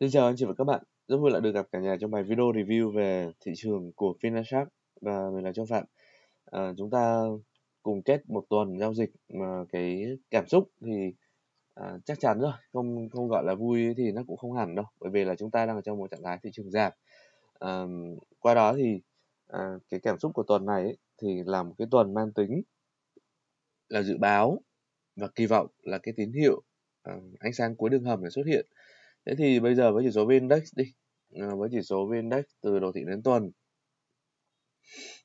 Xin chào anh chị và các bạn, rất vui lại được gặp cả nhà trong bài video review về thị trường của Finashark và mình là Trương Phạm. À, chúng ta cùng kết một tuần giao dịch mà cái cảm xúc thì à, chắc chắn rồi, không không gọi là vui thì nó cũng không hẳn đâu, bởi vì là chúng ta đang ở trong một trạng thái thị trường giảm. À, qua đó thì à, cái cảm xúc của tuần này ấy, thì là một cái tuần mang tính là dự báo và kỳ vọng là cái tín hiệu à, ánh sáng cuối đường hầm để xuất hiện thế thì bây giờ với chỉ số vn index đi à, với chỉ số vn index từ đồ thị đến tuần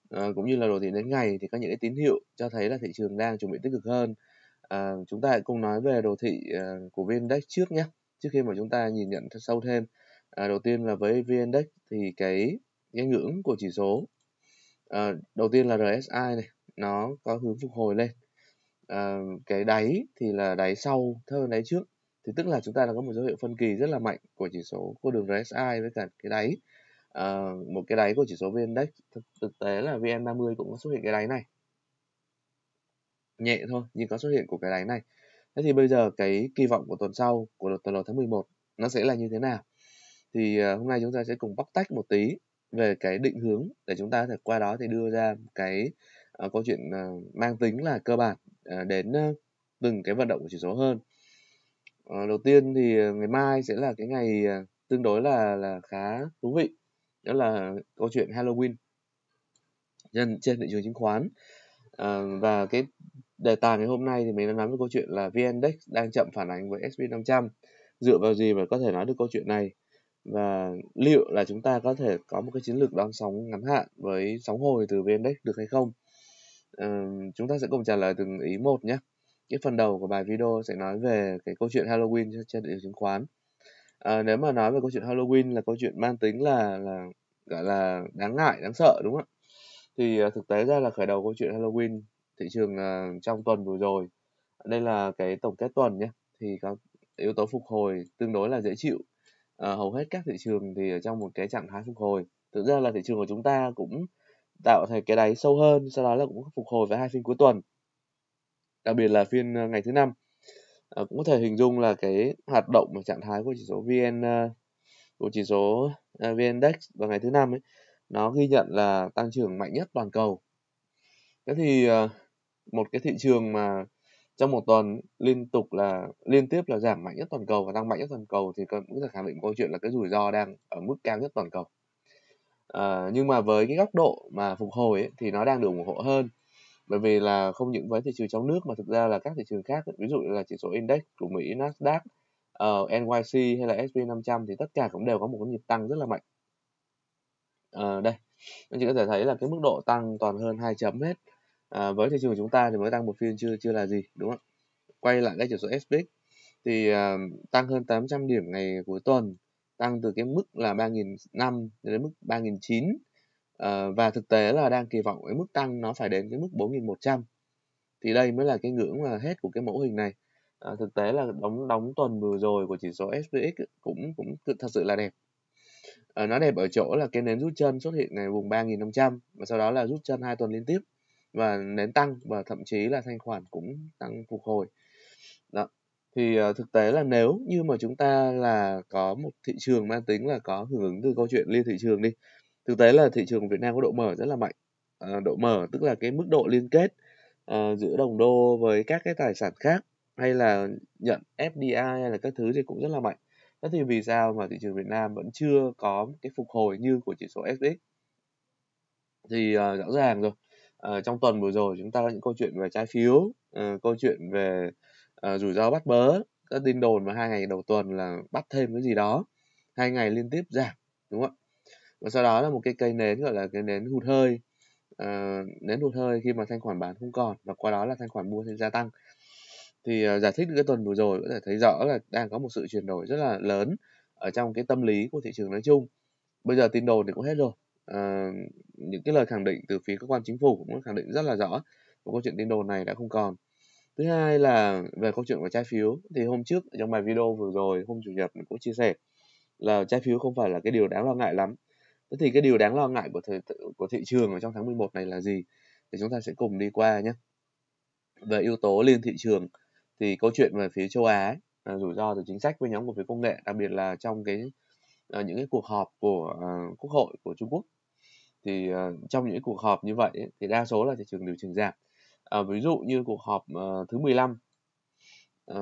à, cũng như là đồ thị đến ngày thì có những cái tín hiệu cho thấy là thị trường đang chuẩn bị tích cực hơn à, chúng ta hãy cùng nói về đồ thị à, của vn index trước nhé trước khi mà chúng ta nhìn nhận sâu thêm à, đầu tiên là với vn index thì cái cái ngưỡng của chỉ số à, đầu tiên là rsi này nó có hướng phục hồi lên à, cái đáy thì là đáy sau hơn đáy trước thì tức là chúng ta đã có một dấu hiệu phân kỳ rất là mạnh của chỉ số của đường RSI với cả cái đáy à, một cái đáy của chỉ số VN Index thực, thực tế là VN30 cũng có xuất hiện cái đáy này nhẹ thôi nhưng có xuất hiện của cái đáy này thế thì bây giờ cái kỳ vọng của tuần sau của tuần đầu tháng 11 nó sẽ là như thế nào thì ờ, hôm nay chúng ta sẽ cùng bóc tách một tí về cái định hướng để chúng ta có thể qua đó thì đưa ra cái uh, câu chuyện uh, mang tính là cơ bản uh, đến uh, từng cái vận động của chỉ số hơn Ờ, đầu tiên thì ờ, ngày mai sẽ là cái ngày ờ, tương đối là là khá thú vị đó là câu chuyện Halloween trên trên thị trường chứng khoán à, và cái đề tài ngày hôm nay thì mình đang nắm được câu chuyện là VN Index đang chậm phản ánh với S&P 500 dựa vào gì mà có thể nói được câu chuyện này và liệu là chúng ta có thể có một cái chiến lược đón sóng ngắn hạn với sóng hồi từ VN Index được hay không à, chúng ta sẽ cùng trả lời từng ý một nhé cái phần đầu của bài video sẽ nói về cái câu chuyện Halloween trên thị trường chứng khoán à, nếu mà nói về câu chuyện Halloween là câu chuyện mang tính là là gọi là đáng ngại đáng sợ đúng không ạ thì à, thực tế ra là khởi đầu câu chuyện Halloween thị trường à, trong tuần vừa rồi đây là cái tổng kết tuần nhé thì các yếu tố phục hồi tương đối là dễ chịu à, hầu hết các thị trường thì ở trong một cái trạng thái phục hồi thực ra là thị trường của chúng ta cũng tạo thành cái đáy sâu hơn sau đó là cũng phục hồi với hai phiên cuối tuần đặc biệt là phiên ờ, ngày thứ năm à, cũng có thể hình dung là cái hoạt động và trạng thái của chỉ số vn ờ, của chỉ số vn vào ngày thứ năm ấy nó ghi nhận là tăng trưởng mạnh nhất toàn cầu thế thì một cái thị trường mà trong một tuần liên tục là liên tiếp là giảm mạnh nhất toàn cầu và tăng mạnh nhất toàn cầu thì cũng là khẳng định câu chuyện là cái rủi ro đang ở mức cao nhất toàn cầu à, nhưng mà với cái góc độ mà phục hồi ấy, thì nó đang được ủng hộ hơn bởi vì là không những với thị trường trong nước mà thực ra là các thị trường khác ví dụ là chỉ số index của Mỹ Nasdaq uh, ờ, NYC hay là S&P 500 thì tất cả cũng đều có một cái nhịp tăng rất là mạnh uh, đây anh chị có thể thấy là cái mức độ tăng toàn hơn hai chấm hết uh, với thị trường chúng ta thì mới tăng một phiên chưa chưa là gì đúng không quay lại cái chỉ số S&P thì uh, tăng hơn 800 điểm ngày cuối tuần tăng từ cái mức là 3.500 đến mức 3.900 Ờ, và thực tế là đang kỳ vọng cái mức tăng nó phải đến cái mức 4.100 thì đây mới là cái ngưỡng mà hết của cái mẫu hình này à, thực tế là đóng đóng tuần vừa rồi của chỉ số SPX cũng cũng thật sự là đẹp à, nó đẹp ở chỗ là cái nến rút chân xuất hiện này vùng 3.500 và sau đó là rút chân hai tuần liên tiếp và nến tăng và thậm chí là thanh khoản cũng tăng phục hồi đó thì uh, thực tế là nếu như mà chúng ta là có một thị trường mang tính là có hưởng ứng từ câu chuyện liên thị trường đi thực tế là thị trường Việt Nam có độ mở rất là mạnh à, độ mở tức là cái mức độ liên kết à, giữa đồng đô với các cái tài sản khác hay là nhận FDI hay là các thứ thì cũng rất là mạnh thế thì vì sao mà thị trường Việt Nam vẫn chưa có cái phục hồi như của chỉ số SX thì à, rõ ràng rồi à, trong tuần vừa rồi chúng ta có những câu chuyện về trái phiếu à, câu chuyện về à, rủi ro bắt bớ các tin đồn mà hai ngày đầu tuần là bắt thêm cái gì đó hai ngày liên tiếp giảm đúng không ạ và sau đó là một cái cây nến gọi là cái nến hụt hơi à, nến hụt hơi khi mà thanh khoản bán không còn và qua đó là thanh khoản mua thêm gia tăng thì uh, giải thích cái tuần vừa rồi có thể thấy rõ là đang có một sự chuyển đổi rất là lớn ở trong cái tâm lý của thị trường nói chung bây giờ tin đồn thì cũng hết rồi à, những cái lời khẳng định từ phía cơ quan chính phủ cũng khẳng định rất là rõ và câu chuyện tin đồn này đã không còn thứ hai là về câu chuyện của trái phiếu thì hôm trước trong bài video vừa rồi hôm chủ nhật mình cũng chia sẻ là trái phiếu không phải là cái điều đáng lo ngại lắm Thế thì cái điều đáng lo ngại của thời, của thị trường ở trong tháng 11 này là gì? Thì chúng ta sẽ cùng đi qua nhé. Về yếu tố liên thị trường thì câu chuyện về phía châu Á rủi ro từ chính sách với nhóm cổ phiếu công nghệ, đặc biệt là trong cái ờ, những cái cuộc họp của ờ, Quốc hội của Trung Quốc thì ờ, trong những cuộc họp như vậy thì đa số là thị trường điều chỉnh giảm. ví dụ như cuộc họp thứ 15 uh,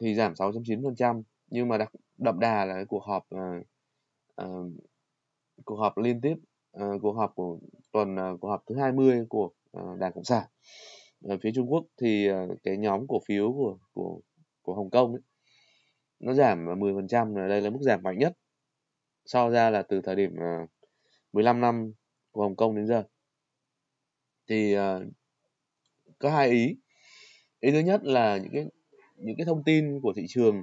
thì giảm 6.9% nhưng mà đặc, đậm đà là cuộc họp cuộc họp liên tiếp uh, cuộc họp của tuần uh, cuộc họp thứ 20 của uh, Đảng Cộng sản ở phía Trung Quốc thì uh, cái nhóm cổ phiếu của của của Hồng Kông ấy, nó giảm 10% đây là mức giảm mạnh nhất so ra là từ thời điểm uh, 15 năm của Hồng Kông đến giờ thì uh, có hai ý ý thứ nhất là những cái những cái thông tin của thị trường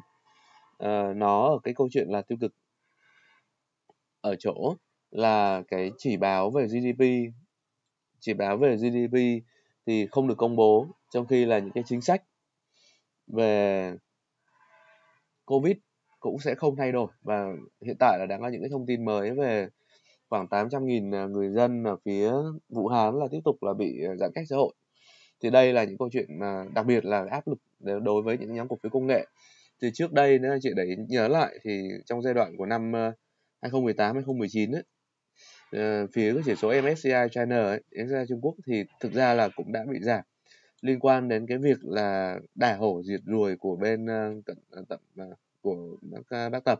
uh, nó ở cái câu chuyện là tiêu cực ở chỗ là cái chỉ báo về GDP chỉ báo về GDP thì không được công bố trong khi là những cái chính sách về Covid cũng sẽ không thay đổi và hiện tại là đang có những cái thông tin mới về khoảng 800.000 à, người dân ở phía Vũ Hán là tiếp tục là bị à, giãn cách xã hội thì đây là những câu chuyện mà đặc biệt là áp lực đối với những nhóm cổ phiếu công nghệ thì trước đây nếu chị để nhớ lại thì trong giai đoạn của năm 2018 à, 2019 ấy, Ờ, phía cái chỉ số MSCI China ấy, MSCI Trung Quốc thì thực ra là cũng đã bị giảm liên quan đến cái việc là đả hổ diệt ruồi của bên cận ờ, uh, ờ, tập uh, của bác, bác tập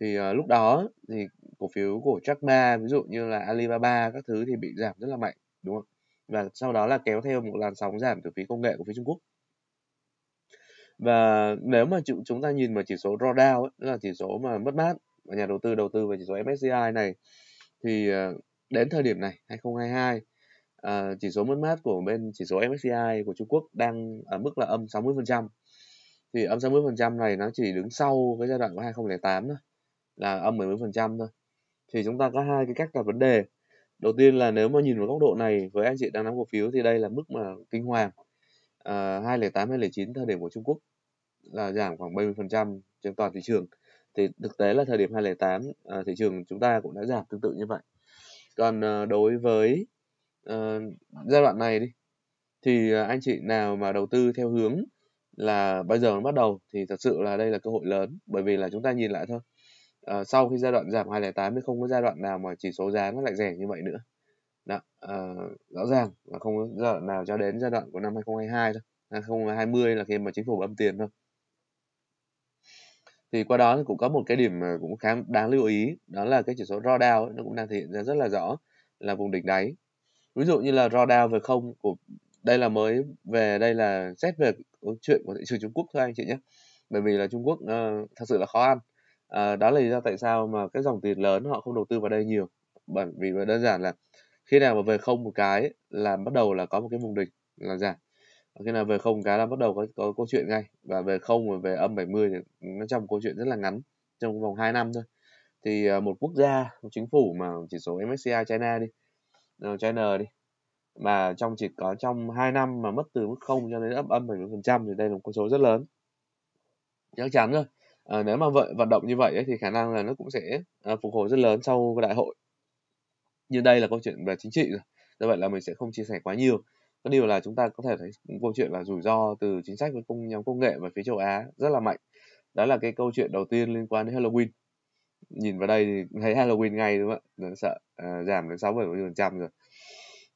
thì uh, lúc đó thì cổ phiếu của Jack Ma ví dụ như là Alibaba các thứ thì bị giảm rất là mạnh đúng không và sau đó là kéo theo một làn sóng giảm từ phía công nghệ của phía Trung Quốc và nếu mà chúng ta nhìn vào chỉ số drawdown ấy, là chỉ số mà mất mát mà nhà đầu tư đầu tư vào chỉ số MSCI này thì ờ, đến thời điểm này 2022 à, ờ, chỉ số mất mát của bên chỉ số MSCI của Trung Quốc đang ở mức là âm 60% thì âm 60% này nó chỉ đứng sau cái giai đoạn của 2008 thôi là âm 14% thôi thì chúng ta có hai cái cách đặt vấn đề đầu tiên là nếu mà nhìn vào góc độ này với anh chị đang nắm cổ phiếu thì đây là mức mà kinh hoàng à, 208 209 thời điểm của Trung Quốc là giảm khoảng 70% trên toàn thị trường thì thực tế là thời điểm 2008 uh, ờ, thị trường chúng ta cũng đã giảm tương tự như vậy còn uh, đối với uh, giai đoạn này đi thì uh, anh chị nào mà đầu tư theo hướng là bây giờ nó bắt đầu thì thật sự là đây là cơ hội lớn bởi vì là chúng ta nhìn lại thôi à, sau khi giai đoạn giảm 2008 thì không có giai đoạn nào mà chỉ số giá nó lại rẻ như vậy nữa đó, à, rõ ràng là không có giai đoạn nào cho đến giai đoạn của năm 2022 thôi 2020 là khi mà chính phủ âm tiền thôi thì qua đó cũng có một cái điểm cũng khá đáng lưu ý đó là cái chỉ số drawdown nó cũng đang thể hiện ra rất là rõ là vùng đỉnh đáy ví dụ như là drawdown về không của đây là mới về đây là xét về chuyện của thị trường Trung Quốc thôi anh chị nhé bởi vì là Trung Quốc uh, thật sự là khó ăn uh, đó là lý do tại sao mà cái dòng tiền lớn họ không đầu tư vào đây nhiều bởi vì đơn giản là khi nào mà về không một cái là bắt đầu là có một cái vùng đỉnh là giảm Ờ, cái là về không cái là bắt đầu có, có câu chuyện ngay và về không và về âm 70 thì nó trong câu chuyện rất là ngắn trong vòng 2 năm thôi thì ờ, một quốc gia một chính phủ mà chỉ số MSCI China đi ờ, China đi mà trong chỉ có trong 2 năm mà mất từ mức không cho đến âm âm 70 phần trăm thì đây là một con số rất lớn chắc chắn rồi à, nếu mà vận vận động như vậy ấy, thì khả năng là nó cũng sẽ à, phục hồi rất lớn sau đại hội như đây là câu chuyện về chính trị rồi do vậy là mình sẽ không chia sẻ quá nhiều có điều là chúng ta có thể thấy câu chuyện là rủi ro từ chính sách với công nhóm công nghệ và phía châu Á rất là mạnh đó là cái câu chuyện đầu tiên liên quan đến Halloween nhìn vào đây thì thấy Halloween ngay đúng không ạ sợ à, giảm đến sáu bảy phần trăm rồi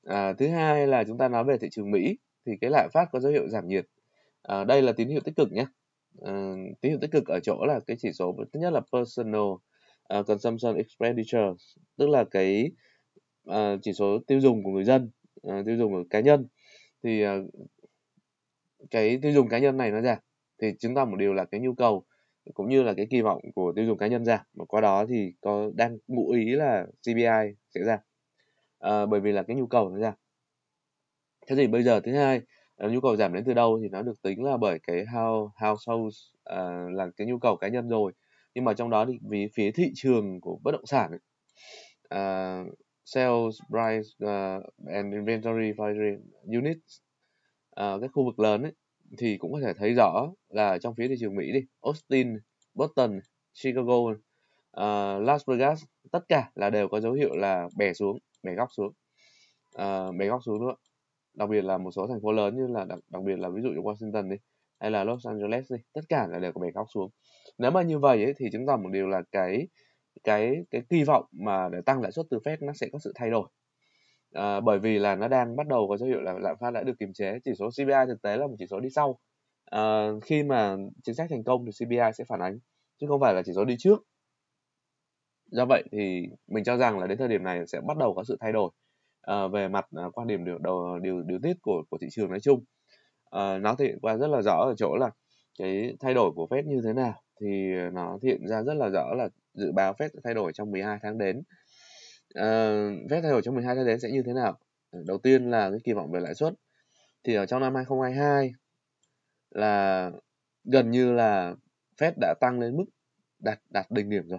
à, thứ hai là chúng ta nói về thị trường Mỹ thì cái lạm phát có dấu hiệu giảm nhiệt à, đây là tín hiệu tích cực nhé à, tín hiệu tích cực ở chỗ là cái chỉ số thứ nhất là personal uh, consumption expenditure tức là cái uh, chỉ số tiêu dùng của người dân uh, tiêu dùng của cá nhân thì ờ, cái tiêu dùng cá nhân này nó ra thì chứng tỏ một điều là cái nhu cầu cũng như là cái kỳ vọng của tiêu dùng cá nhân ra và qua đó thì có đang ngụ ý là CPI sẽ ra à, bởi vì là cái nhu cầu nó ra. thế thì bây giờ thứ hai ờ, nhu cầu giảm đến từ đâu thì nó được tính là bởi cái how households à, là cái nhu cầu cá nhân rồi nhưng mà trong đó thì vì phía thị trường của bất động sản ấy, à, sales price uh, and inventory pricing units uh, các khu vực lớn ấy, thì cũng có thể thấy rõ là trong phía thị trường Mỹ đi Austin, Boston, Chicago, uh, Las Vegas tất cả là đều có dấu hiệu là bẻ xuống, bẻ góc xuống, uh, bẻ góc xuống nữa. Đặc biệt là một số thành phố lớn như là đặc, đặc biệt là ví dụ như Washington đi hay là Los Angeles đi, tất cả là đều có bẻ góc xuống. Nếu mà như vậy ấy, thì chúng ta một điều là cái cái cái kỳ vọng mà để tăng lãi suất từ Fed nó sẽ có sự thay đổi à, bởi vì là nó đang bắt đầu có dấu hiệu là lạm phát đã được kiềm chế chỉ số CPI thực tế là một chỉ số đi sau à, khi mà chính sách thành công thì CPI sẽ phản ánh chứ không phải là chỉ số đi trước do vậy thì mình cho rằng là đến thời điểm này sẽ bắt đầu có sự thay đổi à, về mặt à, quan điểm điều, điều điều điều tiết của của thị trường nói chung à, nó thể hiện qua rất là rõ ở chỗ là cái thay đổi của Fed như thế nào thì nó hiện ra rất là rõ là dự báo Fed sẽ thay đổi trong 12 tháng đến. Uh, ờ, Fed thay đổi trong 12 tháng đến sẽ như thế nào? Ờ, đầu tiên là cái kỳ vọng về lãi suất. Thì ở trong năm 2022 là gần như là Fed đã tăng lên mức đạt đạt đỉnh điểm rồi.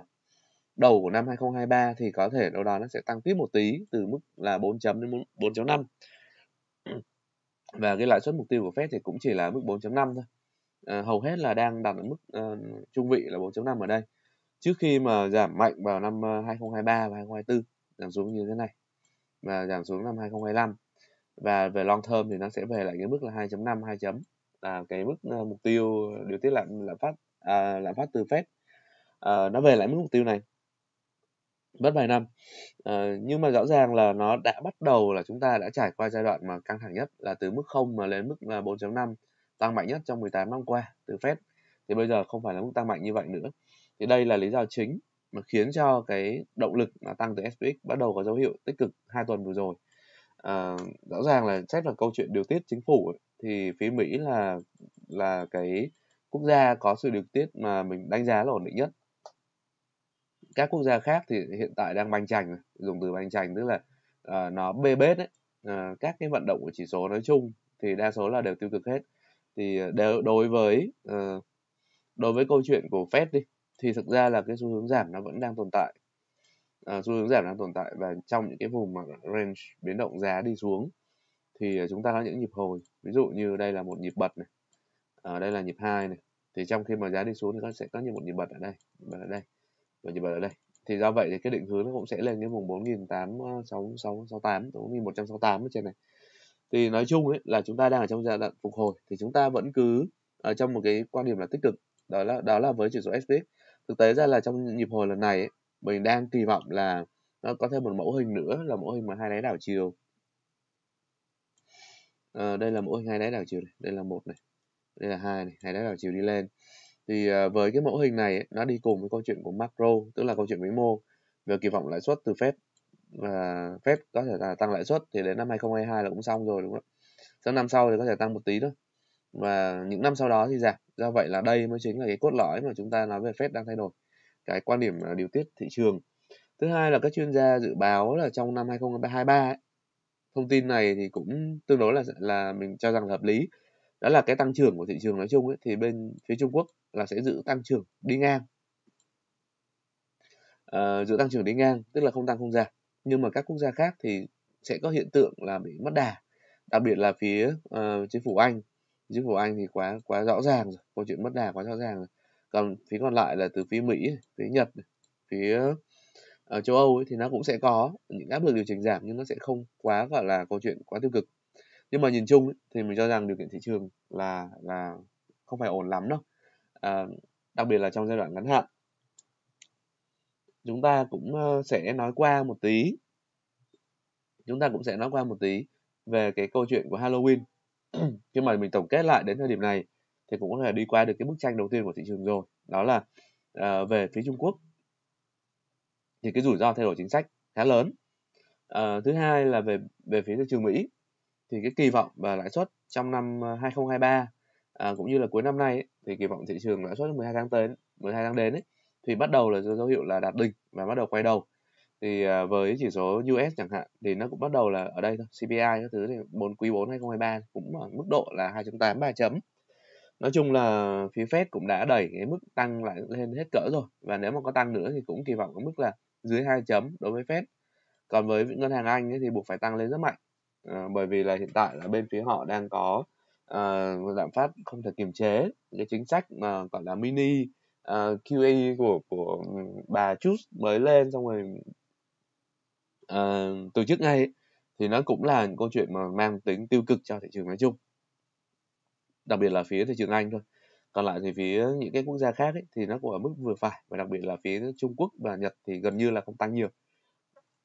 Đầu của năm 2023 thì có thể đâu đó nó sẽ tăng tiếp một tí từ mức là 4 chấm đến 4.5. Và cái lãi suất mục tiêu của Fed thì cũng chỉ là mức 4.5 thôi. À, hầu hết là đang đặt ở mức uh, trung vị là 4.5 ở đây trước khi mà giảm mạnh vào năm 2023 ờ, và 2024 giảm xuống như thế này và giảm xuống năm 2025 và về long term thì nó sẽ về lại cái mức là 2.5 2 chấm là cái mức uh, mục tiêu điều tiết lạm lạm phát à, lạm phát từ Fed à, nó về lại mức mục tiêu này mất vài năm à, nhưng mà rõ ràng là nó đã bắt đầu là chúng ta đã trải qua giai đoạn mà căng thẳng nhất là từ mức 0 mà lên mức là 4.5 tăng mạnh nhất trong 18 năm qua từ Fed thì bây giờ không phải là mức tăng mạnh như vậy nữa thì đây là lý do chính mà khiến cho cái động lực là tăng từ SPX bắt đầu có dấu hiệu tích cực hai tuần vừa rồi à, rõ ràng là xét vào câu chuyện điều tiết chính phủ ấy, thì phía Mỹ là là cái quốc gia có sự điều tiết mà mình đánh giá là ổn định nhất các quốc gia khác thì hiện tại đang banh chành dùng từ banh chành tức là uh, nó bê bết đấy uh, à, các cái vận động của chỉ số nói chung thì đa số là đều tiêu cực hết thì à, đều đối với uh, đối với câu chuyện của Fed đi thì thực ra là cái xu hướng giảm nó vẫn đang tồn tại à, xu hướng giảm đang tồn tại và trong những cái vùng mà range biến động giá đi xuống thì à, chúng ta có những nhịp hồi ví dụ như đây là một nhịp bật này ở à, đây là nhịp hai này thì trong khi mà giá đi xuống thì nó sẽ có như một nhịp bật ở đây nhịp ở đây và nhịp bật ở đây thì do vậy thì cái định hướng nó cũng sẽ lên cái vùng 4868 4168 ở trên này thì nói chung ấy là chúng ta đang ở trong giai đoạn phục hồi thì chúng ta vẫn cứ ở trong một cái quan điểm là tích cực đó là đó là với chỉ số SPX thực tế ra là trong nhịp hồi lần này ấy, mình đang kỳ vọng là nó có thêm một mẫu hình nữa là mẫu hình mà hai đáy đảo chiều à, đây là mẫu hình hai đáy đảo chiều này. đây là một này đây là hai này hai đáy đảo chiều đi lên thì à, với cái mẫu hình này ấy, nó đi cùng với câu chuyện của macro tức là câu chuyện vĩ mô về kỳ vọng lãi suất từ phép và phép có thể là tăng lãi suất thì đến năm 2022 là cũng xong rồi đúng không ạ? Sang năm sau thì có thể tăng một tí thôi và những năm sau đó thì giảm do vậy là đây mới chính là cái cốt lõi mà chúng ta nói về Fed đang thay đổi cái quan điểm ờ, điều tiết thị trường thứ hai là các chuyên gia dự báo là trong năm 2023 ấy, thông tin này thì cũng tương đối là là mình cho rằng hợp lý đó là cái tăng trưởng của thị trường nói chung ấy, thì bên phía Trung Quốc là sẽ giữ tăng trưởng đi ngang à, giữ tăng trưởng đi ngang tức là không tăng không giảm nhưng mà các quốc gia khác thì sẽ có hiện tượng là bị mất đà đặc biệt là phía uh, chính phủ Anh giúp của anh thì quá quá rõ ràng rồi câu chuyện mất đà quá rõ ràng rồi còn phía còn lại là từ phía mỹ phía nhật phía ở ờ, châu âu ấy, thì nó cũng sẽ có những áp lực điều chỉnh giảm nhưng nó sẽ không quá gọi là câu chuyện quá tiêu cực nhưng mà nhìn chung ấy, thì mình cho rằng điều kiện thị trường là là không phải ổn lắm đâu à, đặc biệt là trong giai đoạn ngắn hạn chúng ta cũng ờ, sẽ nói qua một tí chúng ta cũng sẽ nói qua một tí về cái câu chuyện của Halloween nhưng mà mình tổng kết lại đến thời điểm này thì cũng có thể đi qua được cái bức tranh đầu tiên của thị trường rồi đó là uh, về phía Trung Quốc thì cái rủi ro thay đổi chính sách khá lớn uh, thứ hai là về về phía thị trường Mỹ thì cái kỳ vọng và lãi suất trong năm 2023 ờ, uh, cũng như là cuối năm nay ấy, thì kỳ vọng thị trường lãi suất 12 tháng tới 12 tháng đến ấy, thì bắt đầu là dấu hiệu là đạt đỉnh và bắt đầu quay đầu thì à, với chỉ số US chẳng hạn thì nó cũng bắt đầu là ở đây thôi CPI các thứ thì 4 quý 4 2023 cũng ở mức độ là 2.8 3 chấm nói chung là phía Fed cũng đã đẩy cái mức tăng lại lên hết cỡ rồi và nếu mà có tăng nữa thì cũng kỳ vọng ở mức là dưới 2 chấm đối với Fed còn với ngân hàng Anh ấy thì buộc phải tăng lên rất mạnh à, bởi vì là hiện tại là bên phía họ đang có à, lạm phát không thể kiềm chế cái chính sách mà gọi là mini uh, à, QE của của ừ, bà Chus mới lên xong rồi à, từ trước ngay ấy, thì nó cũng là những câu chuyện mà mang tính tiêu cực cho thị trường nói chung đặc biệt là phía thị trường Anh thôi còn lại thì phía những cái quốc gia khác ấy, thì nó cũng ở mức vừa phải và đặc biệt là phía Trung Quốc và Nhật thì gần như là không tăng nhiều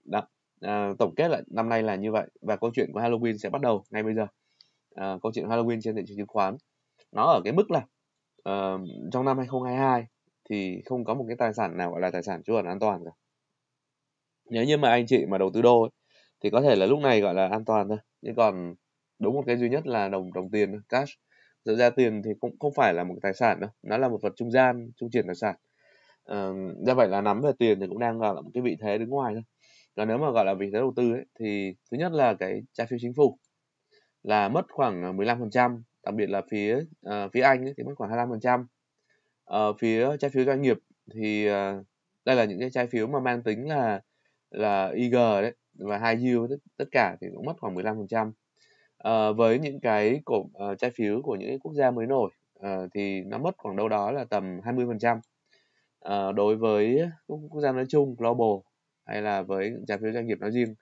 đó à, tổng kết lại năm nay là như vậy và câu chuyện của Halloween sẽ bắt đầu ngay bây giờ à, câu chuyện Halloween trên thị trường chứng khoán nó ở cái mức là uh, trong năm 2022 thì không có một cái tài sản nào gọi là tài sản trú ẩn an toàn cả nếu như mà anh chị mà đầu tư đô ấy, thì có thể là lúc này gọi là an toàn thôi nhưng còn đúng một cái duy nhất là đồng đồng tiền cash thực ra tiền thì cũng không phải là một tài sản đâu nó là một vật trung gian trung chuyển tài sản à, do vậy là nắm về tiền thì cũng đang gọi là một cái vị thế đứng ngoài thôi còn nếu mà gọi là vị thế đầu tư ấy, thì thứ nhất là cái trái phiếu chính phủ là mất khoảng 15% ờ, đặc biệt là phía uh, phía Anh ấy, thì mất khoảng 25% uh, phía trái phiếu doanh nghiệp thì uh, đây là những cái trái phiếu mà mang tính là là IG đấy và hai U tất, tất cả thì cũng mất khoảng 15% trăm ờ, với những cái cổ uh, trái phiếu của những quốc gia mới nổi uh, thì nó mất khoảng đâu đó là tầm 20% uh, đối với quốc gia nói chung global hay là với trái phiếu doanh nghiệp nói riêng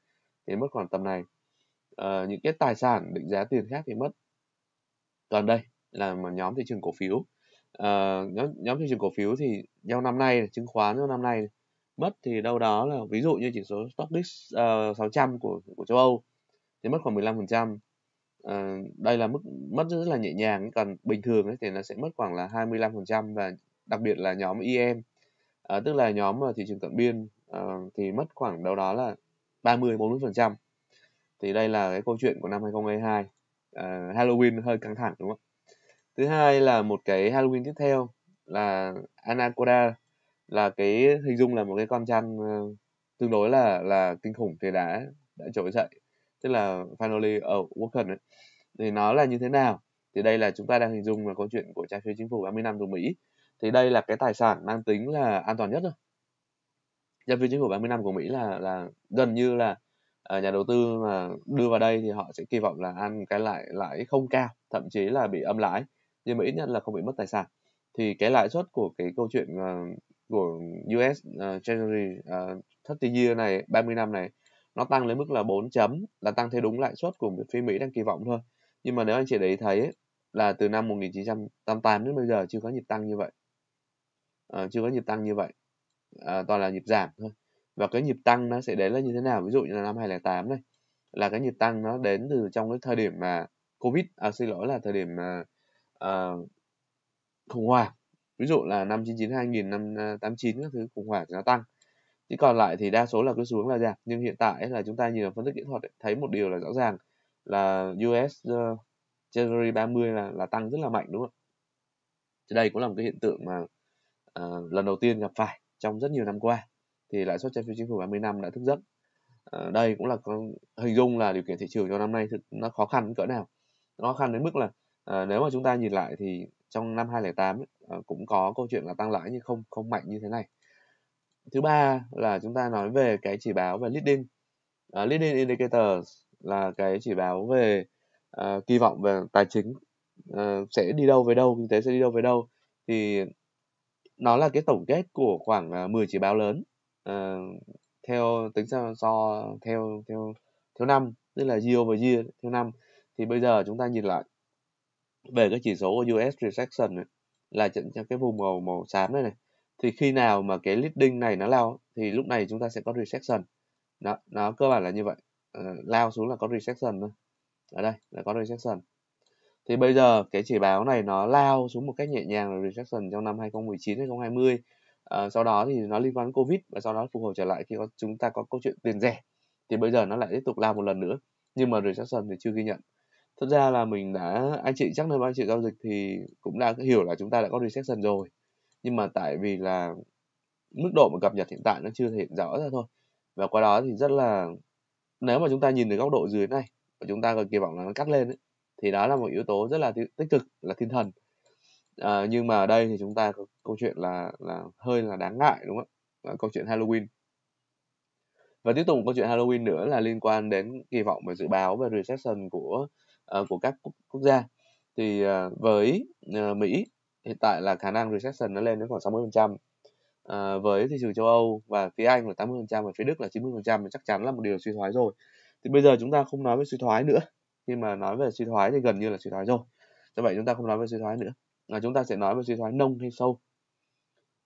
thì mất khoảng tầm này uh, những cái tài sản định giá tiền khác thì mất còn đây là một nhóm thị trường cổ phiếu uh, nhóm, nhóm thị trường cổ phiếu thì giao năm nay chứng khoán giao năm nay mất thì đâu đó là ví dụ như chỉ số Stoxx uh, 600 của của châu Âu thì mất khoảng 15%. À, ờ, đây là mức mất rất là nhẹ nhàng còn bình thường ấy, thì nó sẽ mất khoảng là 25% và đặc biệt là nhóm EM à, ờ, tức là nhóm thị trường cận biên à, thì mất khoảng đâu đó là 30 40% thì đây là cái câu chuyện của năm 2022 à, Halloween hơi căng thẳng đúng không thứ hai là một cái Halloween tiếp theo là Anaconda là cái hình dung là một cái con chăn ờ, tương đối là là kinh khủng thế đã đã trỗi dậy tức là finally ở ờ, oh, Walken ấy thì nó là như thế nào thì đây là chúng ta đang hình dung là câu chuyện của trái phiếu chính phủ 30 năm của Mỹ thì đây là cái tài sản mang tính là an toàn nhất rồi trái phiếu chính phủ 30 năm của Mỹ là là gần như là ờ, nhà đầu tư mà đưa vào đây thì họ sẽ kỳ vọng là ăn cái lãi lãi không cao thậm chí là bị âm lãi nhưng mà ít nhất là không bị mất tài sản thì cái lãi suất của cái câu chuyện của US uh, ờ, Treasury uh, ờ, 30 year này 30 năm này nó tăng lên mức là 4 chấm là tăng theo đúng lãi suất của phía Mỹ đang kỳ vọng thôi nhưng mà nếu anh chị để ý thấy ấy, là từ năm 1988 đến bây giờ chưa có nhịp tăng như vậy uh, chưa có nhịp tăng như vậy uh, toàn là nhịp giảm thôi và cái nhịp tăng nó sẽ đến là như thế nào ví dụ như là năm 2008 này là cái nhịp tăng nó đến từ trong cái thời điểm mà covid à, xin lỗi là thời điểm mà uh, khủng hoảng ví dụ là năm 99 2000 năm 89 ờ, các thứ khủng hoảng giá tăng chứ còn lại thì đa số là cứ xuống là giảm nhưng hiện tại ấy là chúng ta nhìn vào phân tích kỹ thuật ấy, thấy một điều là rõ ràng là US uh, ờ, Treasury 30 là là tăng rất là mạnh đúng không ạ? Đây cũng là một cái hiện tượng mà uh, lần đầu tiên gặp phải trong rất nhiều năm qua thì lãi suất trái phiếu chính phủ 30 năm đã thức giấc. Uh, đây cũng là con, hình dung là điều kiện thị trường cho năm nay nó khó khăn cỡ nào. Nó khó khăn đến mức là uh, nếu mà chúng ta nhìn lại thì trong năm 2008 ấy, ờ, cũng có câu chuyện là tăng lãi nhưng không không mạnh như thế này thứ ba là chúng ta nói về cái chỉ báo về leading uh, ờ, leading indicators là cái chỉ báo về uh, kỳ vọng về tài chính uh, sẽ đi đâu về đâu kinh tế sẽ đi đâu về đâu thì nó là cái tổng kết của khoảng uh, 10 chỉ báo lớn uh, theo tính so, so theo theo theo năm tức là year over year theo năm thì bây giờ chúng ta nhìn lại về cái chỉ số của US Recession ấy, là cái vùng màu màu xám này này thì khi nào mà cái leading này nó lao thì lúc này chúng ta sẽ có recession đó nó cơ bản là như vậy uh, lao xuống là có recession thôi ở đây là có recession thì bây giờ cái chỉ báo này nó lao xuống một cách nhẹ nhàng là recession trong năm 2019 2020 uh, sau đó thì nó liên quan đến covid và sau đó phục hồi trở lại khi có, chúng ta có câu chuyện tiền rẻ thì bây giờ nó lại tiếp tục lao một lần nữa nhưng mà recession thì chưa ghi nhận thật ra là mình đã anh chị chắc là anh chị giao dịch thì cũng đã hiểu là chúng ta đã có recession rồi nhưng mà tại vì là mức độ mà cập nhật hiện tại nó chưa thể hiện rõ ra thôi và qua đó thì rất là nếu mà chúng ta nhìn từ góc độ dưới này và chúng ta còn kỳ vọng là nó cắt lên ấy, thì đó là một yếu tố rất là tích cực là thiên thần à, nhưng mà ở đây thì chúng ta có câu chuyện là là hơi là đáng ngại đúng không ạ câu chuyện Halloween và tiếp tục một câu chuyện Halloween nữa là liên quan đến kỳ vọng về dự báo về recession của Ờ, của các quốc gia thì uh, với uh, Mỹ hiện tại là khả năng recession nó lên đến khoảng 60% uh, với thị trường châu Âu và phía Anh là 80% và phía Đức là 90% chắc chắn là một điều suy thoái rồi thì bây giờ chúng ta không nói về suy thoái nữa nhưng mà nói về suy thoái thì gần như là suy thoái rồi do vậy chúng ta không nói về suy thoái nữa à, chúng ta sẽ nói về suy thoái nông hay sâu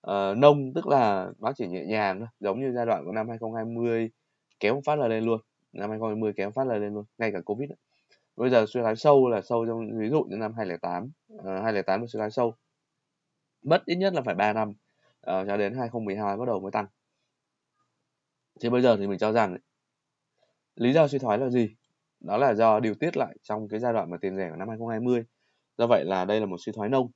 à, nông tức là nó chỉ nhẹ nhàng thôi giống như giai đoạn của năm 2020 kéo phát là lên luôn năm 2020 kéo phát là lên luôn ngay cả covid ấy bây giờ suy thoái sâu là sâu trong ví dụ như năm 2008 uh, 2008 là suy thoái sâu mất ít nhất là phải 3 năm uh, cho đến 2012 bắt đầu mới tăng thì bây giờ thì mình cho rằng lý do suy thoái là gì đó là do điều tiết lại trong cái giai đoạn mà tiền rẻ của năm 2020 do vậy là đây là một suy thoái nông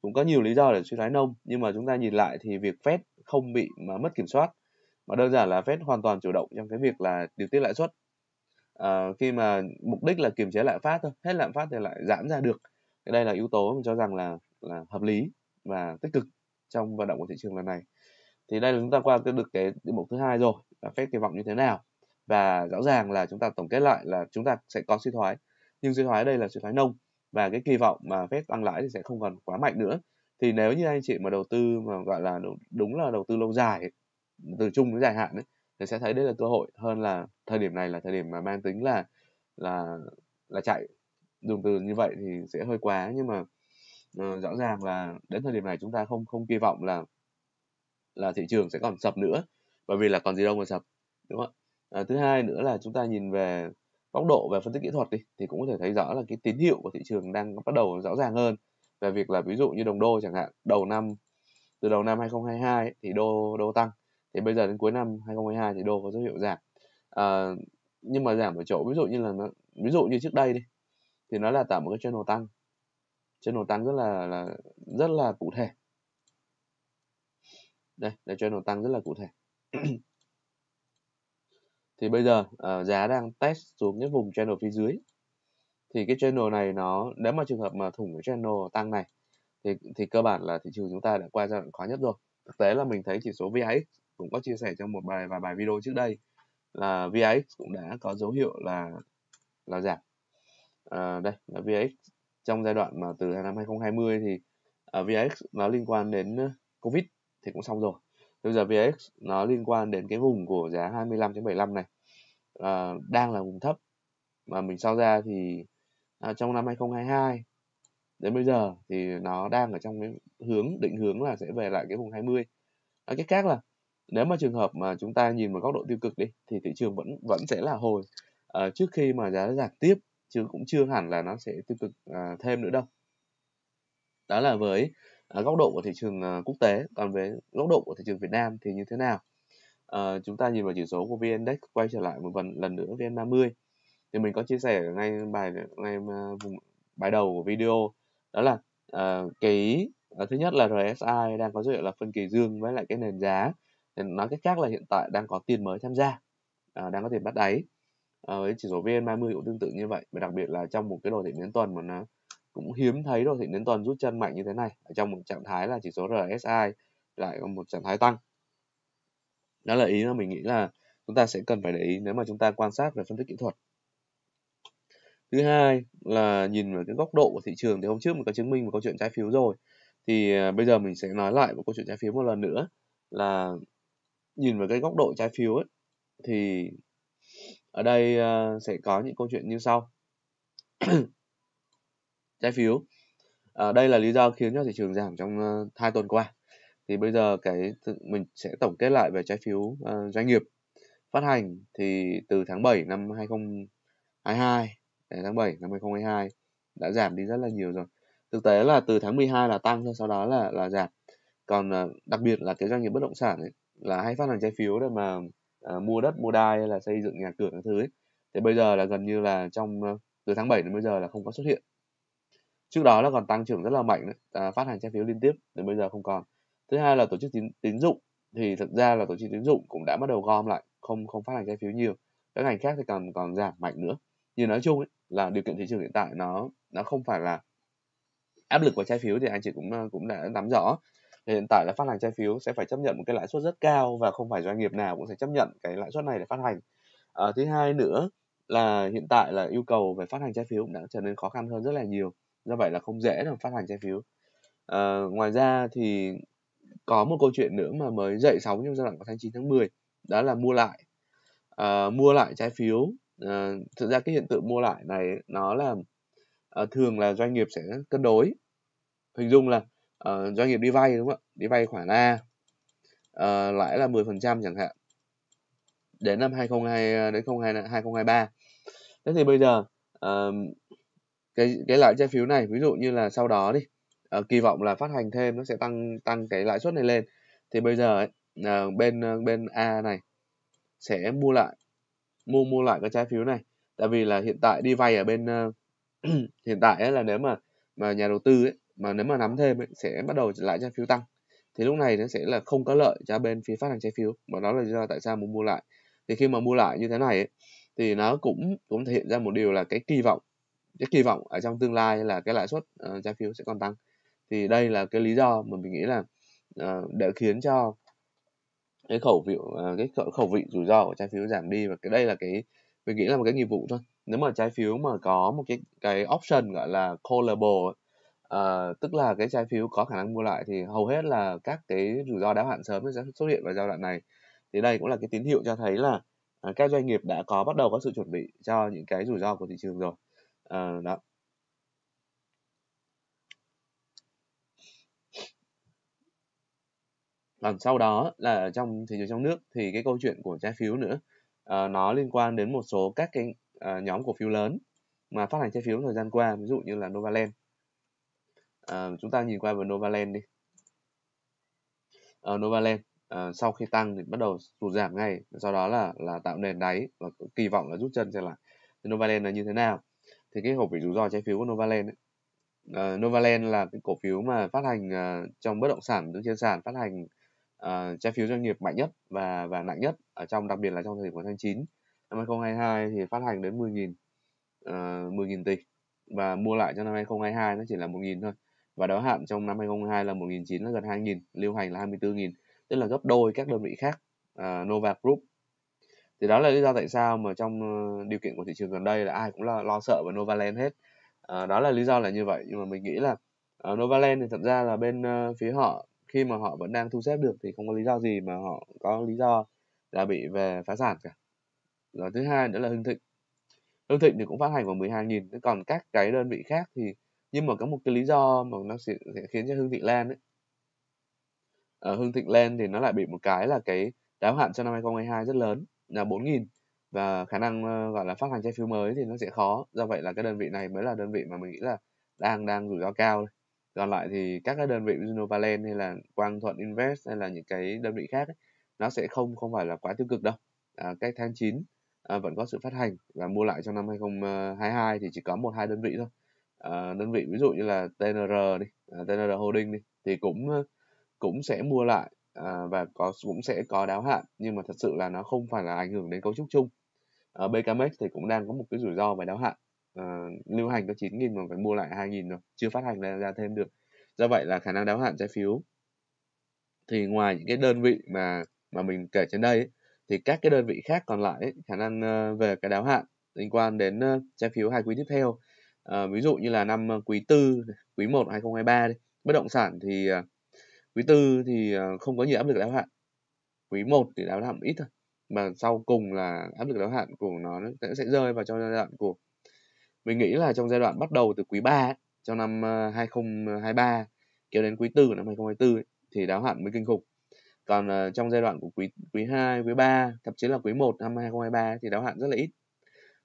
cũng có nhiều lý do để suy thoái nông nhưng mà chúng ta nhìn lại thì việc Fed không bị mà mất kiểm soát mà đơn giản là Fed hoàn toàn chủ động trong cái việc là điều tiết lãi suất uh, khi mà mục đích là kiềm chế lạm phát thôi hết lạm phát thì lại giảm ra được cái đây là yếu tố mình cho rằng là là hợp lý và tích cực trong vận động của thị trường lần này thì đây là chúng ta qua cái được cái mục thứ hai rồi là phép kỳ vọng như thế nào và rõ ràng là chúng ta tổng kết lại là chúng ta sẽ có suy thoái nhưng suy thoái đây là suy thoái nông và cái kỳ vọng mà phép tăng lãi thì sẽ không còn quá mạnh nữa thì nếu như anh chị mà đầu tư mà gọi là đúng là đầu tư lâu dài từ chung đến dài hạn ấy, thì sẽ thấy đây là cơ hội hơn là thời điểm này là thời điểm mà mang tính là là là chạy dùng từ như vậy thì sẽ hơi quá nhưng mà uh, rõ ràng là đến thời điểm này chúng ta không không kỳ vọng là là thị trường sẽ còn sập nữa bởi vì là còn gì đâu mà sập đúng không ạ à, thứ hai nữa là chúng ta nhìn về góc độ về phân tích kỹ thuật đi thì cũng có thể thấy rõ là cái tín hiệu của thị trường đang bắt đầu rõ ràng hơn về việc là ví dụ như đồng đô chẳng hạn đầu năm từ đầu năm 2022 ấy, thì đô đô tăng thì bây giờ đến cuối năm 2022 thì đô có dấu hiệu giảm à, nhưng mà giảm ở chỗ ví dụ như là nó ví dụ như trước đây đi thì nó là tạo một cái channel tăng channel tăng rất là, là rất là cụ thể đây là channel tăng rất là cụ thể thì bây giờ uh, giá đang test xuống cái vùng channel phía dưới thì cái channel này nó nếu mà trường hợp mà thủng cái channel tăng này thì thì cơ bản là thị trường chúng ta đã qua giai đoạn khó nhất rồi thực tế là mình thấy chỉ số VIX cũng có chia sẻ trong một bài và bài video trước đây là VIX cũng đã có dấu hiệu là là giảm à, đây là VIX trong giai đoạn mà từ năm 2020 thì uh, à, VIX nó liên quan đến Covid thì cũng xong rồi bây giờ VIX nó liên quan đến cái vùng của giá 25.75 này uh, đang là vùng thấp mà mình so ra thì uh, trong năm 2022 đến bây giờ thì nó đang ở trong cái hướng định hướng là sẽ về lại cái vùng 20 nói cách khác là nếu mà trường hợp mà chúng ta nhìn vào góc độ tiêu cực đi thì thị trường vẫn vẫn sẽ là hồi uh, trước khi mà giá giảm tiếp chứ cũng chưa hẳn là nó sẽ tiêu cực uh, thêm nữa đâu đó là với uh, góc độ của thị trường uh, quốc tế còn về góc độ của thị trường Việt Nam thì như thế nào uh, chúng ta nhìn vào chỉ số của VN Index quay trở lại một lần lần nữa VN 30 thì mình có chia sẻ ngay bài ngay vùng bài đầu của video đó là uh, cái uh, thứ nhất là RSI đang có dấu hiệu là phân kỳ dương với lại cái nền giá nói cách khác là hiện tại đang có tiền mới tham gia à, đang có tiền bắt đáy à, với chỉ số VN30 cũng tương tự như vậy và đặc biệt là trong một cái đồ thị đến tuần mà nó cũng hiếm thấy đồ thị đến tuần rút chân mạnh như thế này ở trong một trạng thái là chỉ số RSI lại có một trạng thái tăng đó là ý mà mình nghĩ là chúng ta sẽ cần phải để ý nếu mà chúng ta quan sát về phân tích kỹ thuật thứ hai là nhìn vào cái góc độ của thị trường thì hôm trước mình có chứng minh một câu chuyện trái phiếu rồi thì à, bây giờ mình sẽ nói lại một câu chuyện trái phiếu một lần nữa là nhìn vào cái góc độ trái phiếu ấy thì ở đây uh, sẽ có những câu chuyện như sau trái phiếu à, đây là lý do khiến cho thị trường giảm trong uh, hai tuần qua thì bây giờ cái mình sẽ tổng kết lại về trái phiếu uh, doanh nghiệp phát hành thì từ tháng 7 năm 2022 đến tháng 7 năm 2022 đã giảm đi rất là nhiều rồi thực tế là từ tháng 12 là tăng sau đó là là giảm còn đặc biệt là cái doanh nghiệp bất động sản ấy là hay phát hành trái phiếu để mà à, mua đất mua đai hay là xây dựng nhà cửa các thứ ấy. thì bây giờ là gần như là trong ờ, từ tháng 7 đến bây giờ là không có xuất hiện trước đó là còn tăng trưởng rất là mạnh đấy, à, phát hành trái phiếu liên tiếp đến bây giờ không còn thứ hai là tổ chức tín, tín dụng thì thực ra là tổ chức tín dụng cũng đã bắt đầu gom lại không không phát hành trái phiếu nhiều các ngành khác thì còn còn giảm mạnh nữa nhưng nói chung ấy, là điều kiện thị trường hiện tại nó nó không phải là áp lực của trái phiếu thì anh chị cũng ờ, cũng đã nắm rõ thì hiện tại là phát hành trái phiếu sẽ phải chấp nhận một cái lãi suất rất cao và không phải doanh nghiệp nào cũng sẽ chấp nhận cái lãi suất này để phát hành à, thứ hai nữa là hiện tại là yêu cầu về phát hành trái phiếu cũng đã trở nên khó khăn hơn rất là nhiều do vậy là không dễ để phát hành trái phiếu à, ngoài ra thì có một câu chuyện nữa mà mới dậy sóng trong giai đoạn của tháng 9 tháng 10 đó là mua lại à, mua lại trái phiếu à, thực ra cái hiện tượng mua lại này nó là à, thường là doanh nghiệp sẽ cân đối hình dung là uh, doanh nghiệp đi vay đúng không ạ đi vay khoản A uh, lãi là 10% chẳng hạn đến năm 2002 ờ, đến 2023 thế thì bây giờ uh, cái cái lãi trái phiếu này ví dụ như là sau đó đi uh, kỳ vọng là phát hành thêm nó sẽ tăng tăng cái lãi suất này lên thì bây giờ ấy, uh, bên bên A này sẽ mua lại mua mua lại cái trái phiếu này tại vì là hiện tại đi vay ở bên uh, hiện tại ấy là nếu mà mà nhà đầu tư ấy, mà nếu mà nắm thêm ấy, sẽ bắt đầu lại trái phiếu tăng thì lúc này nó sẽ là không có lợi cho bên phía phát hành trái phiếu mà đó là lý do tại sao muốn mua lại thì khi mà mua lại như thế này ấy, thì nó cũng cũng thể hiện ra một điều là cái kỳ vọng cái kỳ vọng ở trong tương lai là cái lãi suất uh, trái phiếu sẽ còn tăng thì đây là cái lý do mà mình nghĩ là uh, để khiến cho cái khẩu vị uh, cái khẩu vị rủi ro của trái phiếu giảm đi và cái đây là cái mình nghĩ là một cái nhiệm vụ thôi nếu mà trái phiếu mà có một cái cái option gọi là callable ấy, Ờ, tức là cái trái phiếu có khả năng mua lại thì hầu hết là các cái rủi ro đáo hạn sớm nó sẽ xuất hiện vào giai đoạn này. Thì đây cũng là cái tín hiệu cho thấy là à, các doanh nghiệp đã có bắt đầu có sự chuẩn bị cho những cái rủi ro của thị trường rồi. À, đó. Còn sau đó là trong thị trường trong nước thì cái câu chuyện của trái phiếu nữa à, nó liên quan đến một số các cái à, nhóm cổ phiếu lớn mà phát hành trái phiếu thời gian qua ví dụ như là Novaland à, chúng ta nhìn qua vào Novaland đi à, Novaland à, sau khi tăng thì bắt đầu sụt giảm ngay sau đó là là tạo nền đáy và kỳ vọng là rút chân xem lại thì Novaland là như thế nào thì cái hộp vị rủi ro trái phiếu của Novaland ấy, uh, Novaland là cái cổ phiếu mà phát hành uh, trong bất động sản đứng trên sàn phát hành uh, trái phiếu doanh nghiệp mạnh nhất và và nặng nhất ở trong đặc biệt là trong thời điểm của tháng 9 năm 2022 thì phát hành đến 10.000 uh, 10.000 tỷ và mua lại cho năm 2022 nó chỉ là 1.000 thôi và đáo hạn trong năm 2022 là 1.900 là gần 2.000, lưu hành là 24.000, tức là gấp đôi các đơn vị khác uh, Nova Group. Thì đó là lý do tại sao mà trong ờ, điều kiện của thị trường gần đây là ai cũng lo, lo sợ về Novaland hết. Uh, đó là lý do là như vậy, nhưng mà mình nghĩ là uh, ờ, Novaland thì thật ra là bên uh, phía họ khi mà họ vẫn đang thu xếp được thì không có lý do gì mà họ có lý do là bị về phá sản cả. Rồi thứ hai nữa là Hưng Thịnh. Hưng Thịnh thì cũng phát hành vào 12.000, còn các cái đơn vị khác thì nhưng mà có một cái lý do mà nó sẽ, sẽ khiến cho Hương Thịnh lên ấy. Ở ờ, Hương Thịnh lên thì nó lại bị một cái là cái đáo hạn cho năm 2022 rất lớn là 4.000 và khả năng ờ, gọi là phát hành trái phiếu mới thì nó sẽ khó do vậy là cái đơn vị này mới là đơn vị mà mình nghĩ là đang đang rủi ro cao còn lại thì các cái đơn vị Juno Valen hay là Quang Thuận Invest hay là những cái đơn vị khác ấy, nó sẽ không không phải là quá tiêu cực đâu à, cái tháng 9 à, ờ, vẫn có sự phát hành và mua lại trong năm 2022 thì chỉ có một hai đơn vị thôi Ờ, đơn vị ví dụ như là TNR đi à, TNR Holding đi thì cũng cũng sẽ mua lại à, và có cũng sẽ có đáo hạn nhưng mà thật sự là nó không phải là ảnh hưởng đến cấu trúc chung à, ờ, BKMX thì cũng đang có một cái rủi ro về đáo hạn à, lưu hành có 9.000 mà phải mua lại 2.000 rồi chưa phát hành ra, ra thêm được do vậy là khả năng đáo hạn trái phiếu thì ngoài những cái đơn vị mà mà mình kể trên đây ấy, thì các cái đơn vị khác còn lại ấy, khả năng uh, về cái đáo hạn liên quan đến uh, trái phiếu hai quý tiếp theo à, ví dụ như là năm ờ, quý tư quý 1 2023 đi bất động sản thì ờ, quý tư thì không có nhiều áp lực đáo hạn quý 1 thì đáo hạn ít thôi mà sau cùng là áp lực đáo hạn của nó sẽ rơi vào trong giai đoạn của mình nghĩ là trong giai đoạn bắt đầu từ quý 3 trong năm 2023 kéo đến quý tư của năm 2024 ấy, thì đáo hạn mới kinh khủng còn uh, trong giai đoạn của quý quý 2, quý 3, thậm chí là quý 1 năm 2023 ấy, thì đáo hạn rất là ít.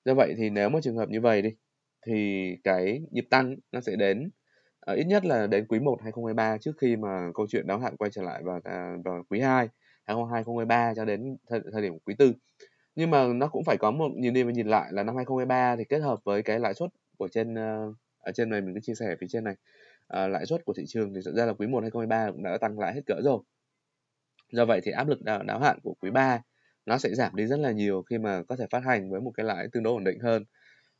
Do vậy thì nếu mà trường hợp như vậy đi thì cái nhịp tăng nó sẽ đến uh, ít nhất là đến quý 1 2023 trước khi mà câu chuyện đáo hạn quay trở lại vào uh, vào quý 2 2023 cho đến thời, thời điểm quý tư nhưng mà nó cũng phải có một nhìn đi và nhìn lại là năm 2023 thì kết hợp với cái lãi suất của trên uh, ở trên này mình cứ chia sẻ phía trên này uh, lãi suất của thị trường thì thực ra là quý 1 2023 cũng đã tăng lại hết cỡ rồi do vậy thì áp lực đáo, đáo hạn của quý 3 nó sẽ giảm đi rất là nhiều khi mà có thể phát hành với một cái lãi tương đối ổn định hơn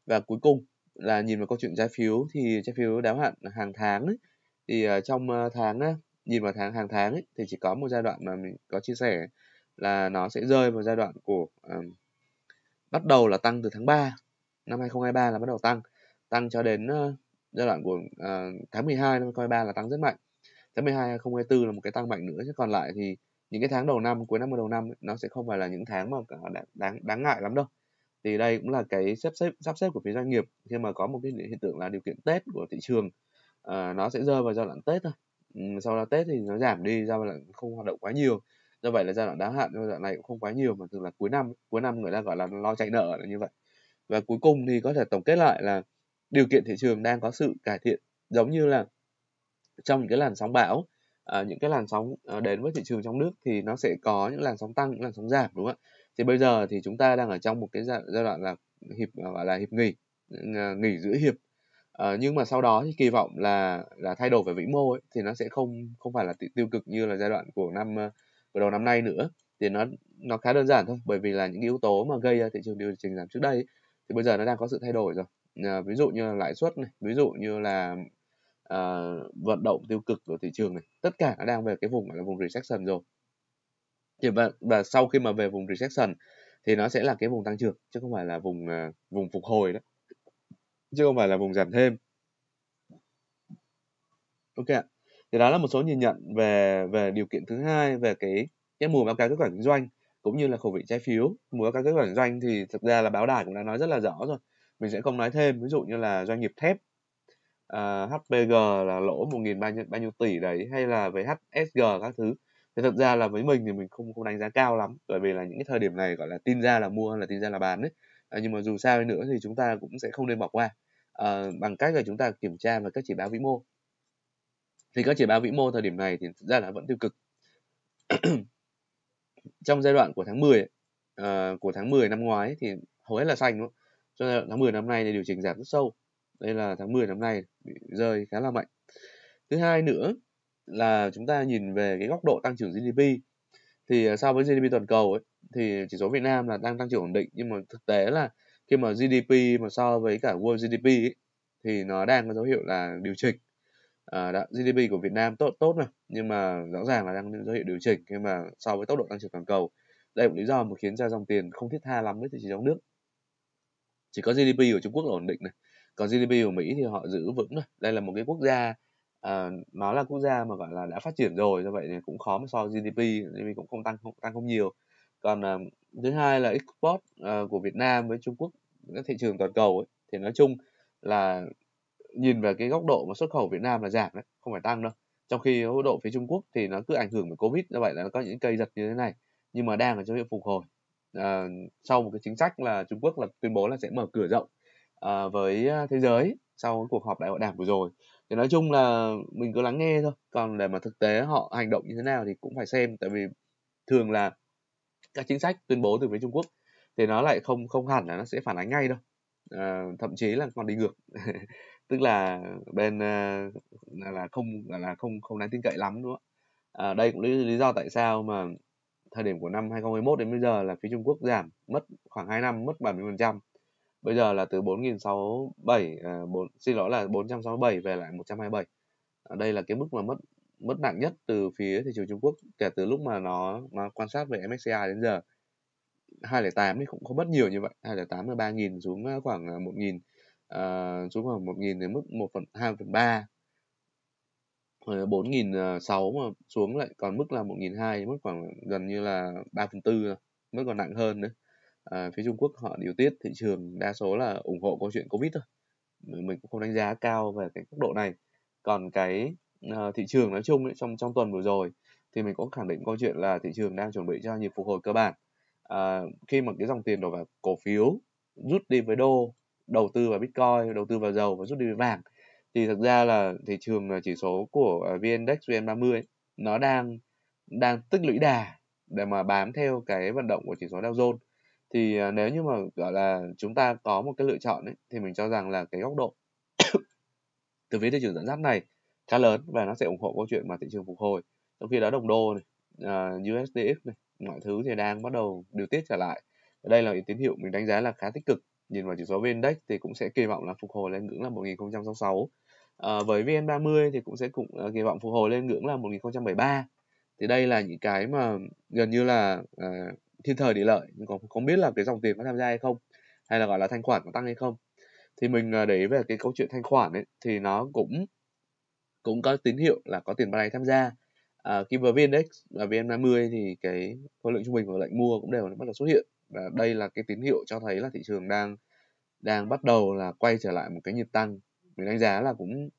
và cuối cùng là nhìn vào câu chuyện trái phiếu thì trái phiếu đáo hạn hàng tháng ấy, thì ờ, trong ờ, tháng nhìn vào tháng hàng tháng ấy, thì chỉ có một giai đoạn mà mình có chia sẻ là nó sẽ rơi vào giai đoạn của uh, bắt đầu là tăng từ tháng 3 năm 2023 là bắt đầu tăng tăng cho đến uh, giai đoạn của uh, tháng 12 năm 2023 là tăng rất mạnh tháng 12 2024 là một cái tăng mạnh nữa chứ còn lại thì những cái tháng đầu năm cuối năm và đầu năm ấy, nó sẽ không phải là những tháng mà đáng đáng đáng ngại lắm đâu thì đây cũng là cái xếp xếp sắp xếp của phía doanh nghiệp khi mà có một cái hiện tượng là điều kiện tết của thị trường à, nó sẽ rơi vào giai đoạn tết thôi ừ, sau đó tết thì nó giảm đi do là không hoạt động quá nhiều do vậy là giai đoạn đáo hạn giai đoạn này cũng không quá nhiều mà thường là cuối năm cuối năm người ta gọi là lo chạy nợ là như vậy và cuối cùng thì có thể tổng kết lại là điều kiện thị trường đang có sự cải thiện giống như là trong những cái làn sóng bão ờ, những cái làn sóng ờ, đến với thị trường trong nước thì nó sẽ có những làn sóng tăng những làn sóng giảm đúng không ạ thì bây giờ thì chúng ta đang ở trong một cái giai đoạn là hiệp à, gọi là hiệp nghỉ nghỉ giữa hiệp à, nhưng mà sau đó thì kỳ vọng là là thay đổi về vĩ mô ấy, thì nó sẽ không không phải là tiêu cực như là giai đoạn của năm ờ, của đầu năm nay nữa thì nó nó khá đơn giản thôi bởi vì là những yếu tố mà gây ra thị trường điều chỉnh giảm trước đây ấy, thì bây giờ nó đang có sự thay đổi rồi à, ví dụ như là lãi suất này ví dụ như là à, vận động tiêu cực của thị trường này tất cả nó đang về cái vùng gọi là vùng recession rồi thì và, và sau khi mà về vùng recession thì nó sẽ là cái vùng tăng trưởng chứ không phải là vùng uh, vùng phục hồi đó chứ không phải là vùng giảm thêm ok ạ thì đó là một số nhìn nhận về về điều kiện thứ hai về cái cái mùa báo cáo kết quả kinh doanh cũng như là khẩu vị trái phiếu mùa báo cáo kết quả kinh doanh thì thực ra là báo đài cũng đã nói rất là rõ rồi mình sẽ không nói thêm ví dụ như là doanh nghiệp thép uh, à, HPG là lỗ một nghìn bao nhiêu, bao nhiêu tỷ đấy hay là về HSG các thứ thế thật ra là với mình thì mình không không đánh giá cao lắm bởi vì là những cái thời điểm này gọi là tin ra là mua hay là tin ra là bán đấy à, nhưng mà dù sao nữa thì chúng ta cũng sẽ không nên bỏ qua à, bằng cách là chúng ta kiểm tra về các chỉ báo vĩ mô thì các chỉ báo vĩ mô thời điểm này thì thực ra là vẫn tiêu cực trong giai đoạn của tháng 10 uh, ờ, của tháng 10 năm ngoái thì hầu hết là xanh đúng không? Cho nên tháng 10 năm nay thì điều chỉnh giảm rất sâu. Đây là tháng 10 năm nay bị rơi khá là mạnh. Thứ hai nữa là chúng ta nhìn về cái góc độ tăng trưởng GDP thì à, so với GDP toàn cầu ấy, thì chỉ số Việt Nam là đang tăng trưởng ổn định nhưng mà thực tế là khi mà GDP mà so với cả World GDP ấy, thì nó đang có dấu hiệu là điều chỉnh à, đã, GDP của Việt Nam tốt tốt rồi nhưng mà rõ ràng là đang có dấu hiệu điều chỉnh khi mà so với tốc độ tăng trưởng toàn cầu đây cũng lý do mà khiến cho dòng tiền không thiết tha lắm với thị trường trong nước chỉ có GDP của Trung Quốc là ổn định này còn GDP của Mỹ thì họ giữ vững này đây là một cái quốc gia ờ, nó là quốc gia mà gọi là đã phát triển rồi do vậy thì cũng khó mà so với GDP GDP cũng không tăng không tăng không nhiều còn uh, thứ hai là export uh, của Việt Nam với Trung Quốc các thị trường toàn cầu ấy, thì nói chung là nhìn vào cái góc độ mà xuất khẩu Việt Nam là giảm đấy không phải tăng đâu trong khi góc độ phía Trung Quốc thì nó cứ ảnh hưởng bởi Covid do vậy là nó có những cây giật như thế này nhưng mà đang ở trong hiệu phục hồi à, sau một cái chính sách là Trung Quốc là tuyên bố là sẽ mở cửa rộng à, với thế giới sau cuộc họp đại hội đảng vừa rồi thì nói chung là mình cứ lắng nghe thôi còn để mà thực tế họ hành động như thế nào thì cũng phải xem tại vì thường là các chính sách tuyên bố từ phía Trung Quốc thì nó lại không không hẳn là nó sẽ phản ánh ngay đâu à, thậm chí là còn đi ngược tức là bên à, là không là không không đáng tin cậy lắm nữa à, ờ, đây cũng lý, lý do tại sao mà thời điểm của năm 2021 đến bây giờ là phía Trung Quốc giảm mất khoảng 2 năm mất 70 phần trăm bây giờ là từ 4067 à, xin lỗi là 467 về lại 127 à, đây là cái mức mà mất mất nặng nhất từ phía thị trường Trung Quốc kể từ lúc mà nó nó quan sát về MSCI đến giờ 208 thì cũng không mất nhiều như vậy 208 là 3.000 xuống à, khoảng 1.000 à, à, xuống khoảng 1.000 đến mức 1 phần 2 phần 3 4.600 mà xuống lại còn mức là 1.200 mức khoảng gần như là 3 phần 4 rồi. mới còn nặng hơn nữa à, phía Trung Quốc họ điều tiết thị trường đa số là ủng hộ câu chuyện Covid thôi mình cũng không đánh giá cao về cái tốc độ này còn cái uh, thị trường nói chung ấy, trong trong tuần vừa rồi thì mình cũng khẳng định câu chuyện là thị trường đang chuẩn bị cho nhịp phục hồi cơ bản à, khi mà cái dòng tiền đổ vào cổ phiếu rút đi với đô đầu tư vào bitcoin đầu tư vào dầu và rút đi với vàng thì thực ra là thị trường chỉ số của vn index vn 30 ấy, nó đang đang tích lũy đà để mà bám theo cái vận động của chỉ số Dow Jones thì à, nếu như mà gọi là chúng ta có một cái lựa chọn ấy, thì mình cho rằng là cái góc độ từ phía thị trường dẫn dắt này khá lớn và nó sẽ ủng hộ câu chuyện mà thị trường phục hồi trong khi đó đồng đô này uh, à, USDX này mọi thứ thì đang bắt đầu điều tiết trở lại đây là những tín hiệu mình đánh giá là khá tích cực nhìn vào chỉ số VN Index thì cũng sẽ kỳ vọng là phục hồi lên ngưỡng là 1066 à, với VN30 thì cũng sẽ cũng à, kỳ vọng phục hồi lên ngưỡng là 1073 thì đây là những cái mà gần như là thiên thời địa lợi nhưng cũng không biết là cái dòng tiền có tham gia hay không hay là gọi là thanh khoản có tăng hay không thì mình à, để ý về cái câu chuyện thanh khoản ấy thì nó cũng cũng có tín hiệu là có tiền bán này tham gia à, khi vào VNX và VN50 thì cái khối lượng trung bình và lệnh mua cũng đều bắt đầu xuất hiện và đây là cái tín hiệu cho thấy là thị trường đang đang bắt đầu là quay trở lại một cái nhịp tăng mình đánh giá là cũng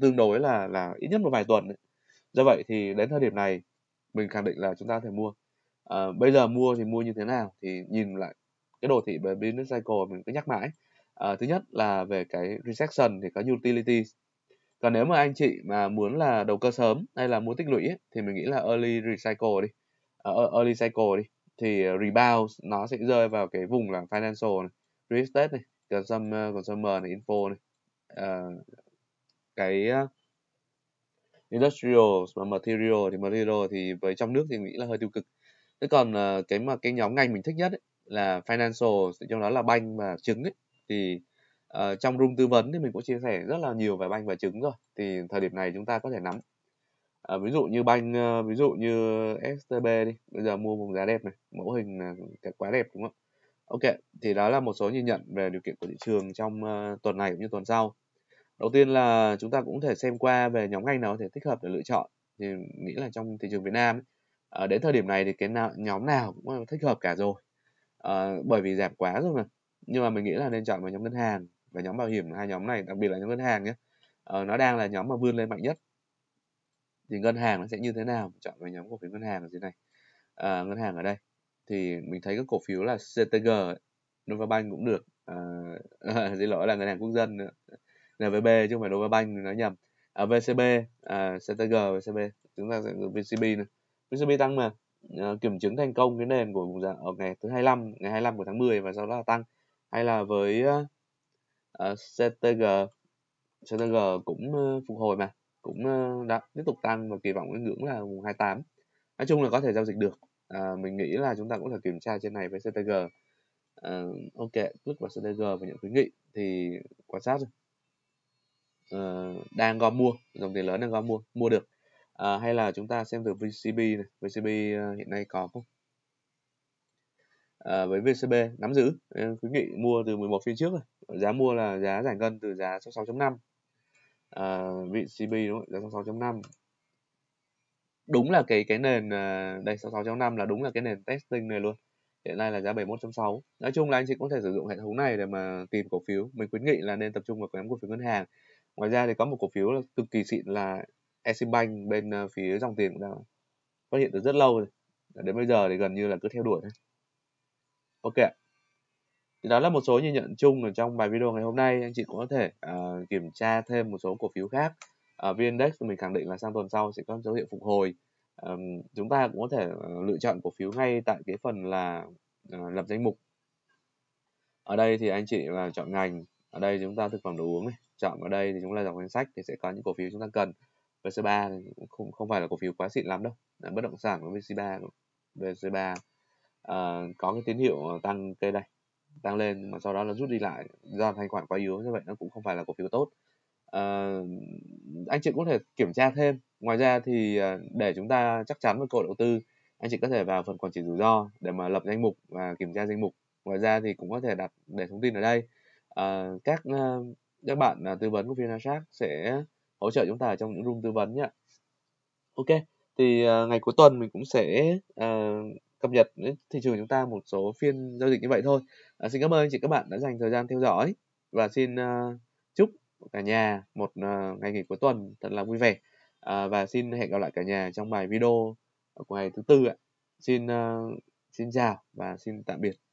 tương đối là là ít nhất một vài tuần ấy. do vậy thì đến thời điểm này mình khẳng định là chúng ta có thể mua à, bây giờ mua thì mua như thế nào thì nhìn lại cái đồ thị về business cycle mình cứ nhắc mãi à, thứ nhất là về cái recession thì có utility còn nếu mà anh chị mà muốn là đầu cơ sớm hay là mua tích lũy ấy, thì mình nghĩ là early recycle đi uh, early cycle đi thì rebound nó sẽ rơi vào cái vùng là financial này, real estate này consumer consumer này info này uh, cái industrial và material thì material thì với trong nước thì nghĩ là hơi tiêu cực thế còn ờ, cái mà cái nhóm ngành mình thích nhất ấy, là financial trong đó là banh và trứng ấy thì uh, trong room tư vấn thì mình cũng chia sẻ rất là nhiều về banh và trứng rồi thì thời điểm này chúng ta có thể nắm uh, ví dụ như banh uh, ví dụ như STB đi bây giờ mua vùng giá đẹp này mẫu hình là quá đẹp đúng không ok thì đó là một số nhìn nhận về điều kiện của thị trường trong uh, tuần này cũng như tuần sau đầu tiên là chúng ta cũng thể xem qua về nhóm ngành nào có thể thích hợp để lựa chọn thì nghĩ là trong thị trường Việt Nam ấy, à, đến thời điểm này thì cái nào, nhóm nào cũng ờ, thích hợp cả rồi à, bởi vì giảm quá rồi mà nhưng mà mình nghĩ là nên chọn vào nhóm ngân hàng và nhóm bảo hiểm hai nhóm này đặc biệt là nhóm ngân hàng nhé à, nó đang là nhóm mà vươn lên mạnh nhất thì ngân hàng nó sẽ như thế nào chọn vào nhóm cổ phiếu ngân hàng ở dưới này à, ngân hàng ở đây thì mình thấy các cổ phiếu là CTG Novabank cũng được à, à, xin lỗi là ngân hàng quốc dân nữa. NVB chứ không phải Novabank nó nhầm à, VCB à, CTG VCB chúng ta sẽ VCB nữa BCB tăng mà uh, kiểm chứng thành công cái nền của vùng giá ở ngày thứ 25 ngày 25 của tháng 10 và sau đó là tăng hay là với uh, ờ, uh, ờ, CTG CTG cũng uh, phục hồi mà cũng uh, đã tiếp tục tăng và kỳ vọng cái ngưỡng là vùng 28 nói chung là có thể giao dịch được uh, mình nghĩ là chúng ta cũng thể kiểm tra trên này với CTG uh, ok click vào CTG và nhận khuyến nghị thì quan sát rồi uh, đang gom mua dòng tiền lớn đang gom mua mua được à, hay là chúng ta xem từ VCB này. VCB ờ, hiện nay có không à, với VCB nắm giữ em khuyến nghị mua từ 11 phiên trước rồi giá mua là giá giải ngân từ giá 66 5 à, VCB đúng không? giá 66 5 đúng là cái cái nền ờ, đây 66.5 là đúng là cái nền testing này luôn hiện nay là giá 71.6 nói chung là anh chị có thể sử dụng hệ thống này để mà tìm cổ phiếu mình khuyến nghị là nên tập trung vào nhóm cổ phiếu ngân hàng ngoài ra thì có một cổ phiếu là cực kỳ xịn là Eximbank bên ờ, phía dòng tiền cũng đang phát hiện từ rất lâu rồi đến bây giờ thì gần như là cứ theo đuổi thôi ok thì đó là một số nhìn nhận chung ở trong bài video ngày hôm nay anh chị cũng có thể uh, kiểm tra thêm một số cổ phiếu khác ở uh, vn mình khẳng định là sang tuần sau sẽ có dấu hiệu phục hồi um, chúng ta cũng có thể uh, lựa chọn cổ phiếu ngay tại cái phần là uh, lập danh mục ở đây thì anh chị là chọn ngành ở đây chúng ta thực phẩm đồ uống này chọn ở đây thì chúng ta dòng danh sách thì sẽ có những cổ phiếu chúng ta cần VC3 không không phải là cổ phiếu quá xịn lắm đâu bất động sản của VC3 VC3 uh, có cái tín hiệu tăng cây đây tăng lên mà sau đó là rút đi lại do thanh khoản quá yếu như vậy nó cũng không phải là cổ phiếu tốt uh, anh chị có thể kiểm tra thêm ngoài ra thì ờ, để chúng ta chắc chắn với cổ đầu tư anh chị có thể vào phần quản trị rủi ro để mà lập danh mục và kiểm tra danh mục ngoài ra thì cũng có thể đặt để thông tin ở đây uh, các uh, các bạn uh, tư vấn của Vinashark sẽ hỗ trợ chúng ta trong những room tư vấn nhé ok thì uh, ngày cuối tuần mình cũng sẽ uh, cập nhật đến thị trường chúng ta một số phiên giao dịch như vậy thôi uh, xin cảm ơn chị các bạn đã dành thời gian theo dõi và xin uh, chúc cả nhà một uh, ngày nghỉ cuối tuần thật là vui vẻ uh, và xin hẹn gặp lại cả nhà trong bài video của ngày thứ tư ạ xin uh, xin chào và xin tạm biệt